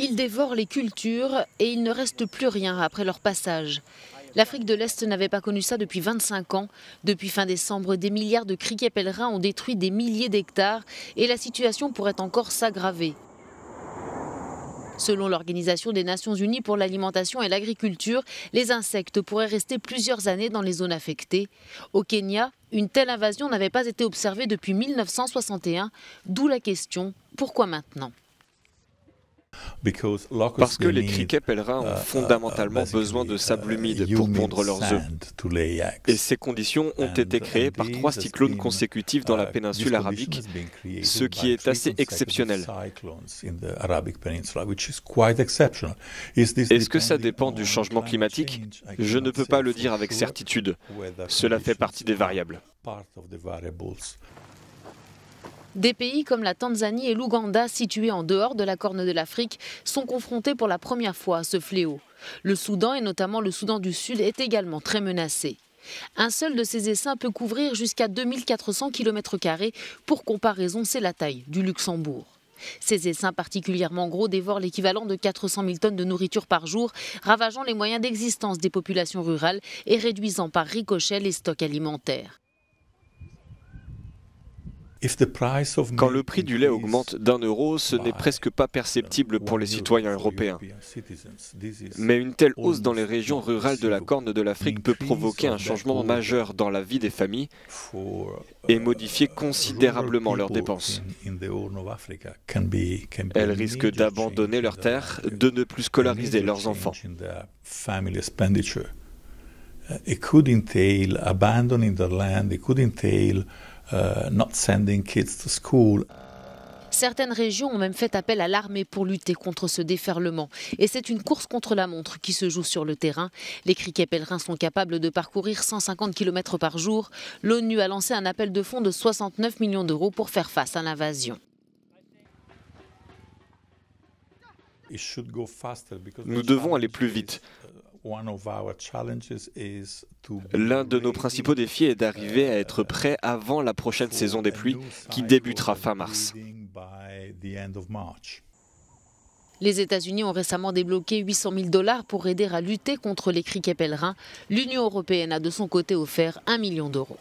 Ils dévorent les cultures et il ne reste plus rien après leur passage. L'Afrique de l'Est n'avait pas connu ça depuis 25 ans. Depuis fin décembre, des milliards de criquets pèlerins ont détruit des milliers d'hectares et la situation pourrait encore s'aggraver. Selon l'Organisation des Nations Unies pour l'alimentation et l'agriculture, les insectes pourraient rester plusieurs années dans les zones affectées. Au Kenya, une telle invasion n'avait pas été observée depuis 1961, d'où la question pourquoi maintenant parce que les criquets pèlerins ont uh, uh, fondamentalement besoin de uh, sable humide pour pondre leurs œufs. Et ces conditions ont été créées par trois cyclones consécutifs dans la péninsule arabique, ce qui est assez exceptionnel. Est-ce que ça dépend du changement climatique Je ne peux pas le dire avec certitude. Cela fait partie des variables. Des pays comme la Tanzanie et l'Ouganda, situés en dehors de la Corne de l'Afrique, sont confrontés pour la première fois à ce fléau. Le Soudan, et notamment le Soudan du Sud, est également très menacé. Un seul de ces essaims peut couvrir jusqu'à 2400 km. Pour comparaison, c'est la taille du Luxembourg. Ces essaims particulièrement gros dévorent l'équivalent de 400 000 tonnes de nourriture par jour, ravageant les moyens d'existence des populations rurales et réduisant par ricochet les stocks alimentaires. Quand le prix du lait augmente d'un euro, ce n'est presque pas perceptible pour les citoyens européens. Mais une telle hausse dans les régions rurales de la Corne de l'Afrique peut provoquer un changement majeur dans la vie des familles et uh, modifier considérablement leurs dépenses. Elles risquent d'abandonner leurs terres, de ne plus scolariser leurs enfants. Euh, not sending kids to school. Certaines régions ont même fait appel à l'armée pour lutter contre ce déferlement. Et c'est une course contre la montre qui se joue sur le terrain. Les criquets pèlerins sont capables de parcourir 150 km par jour. L'ONU a lancé un appel de fonds de 69 millions d'euros pour faire face à l'invasion. Nous devons aller plus vite L'un de nos principaux défis est d'arriver à être prêt avant la prochaine saison des pluies qui débutera fin mars. Les États-Unis ont récemment débloqué 800 000 dollars pour aider à lutter contre les criquets pèlerins. L'Union européenne a de son côté offert 1 million d'euros.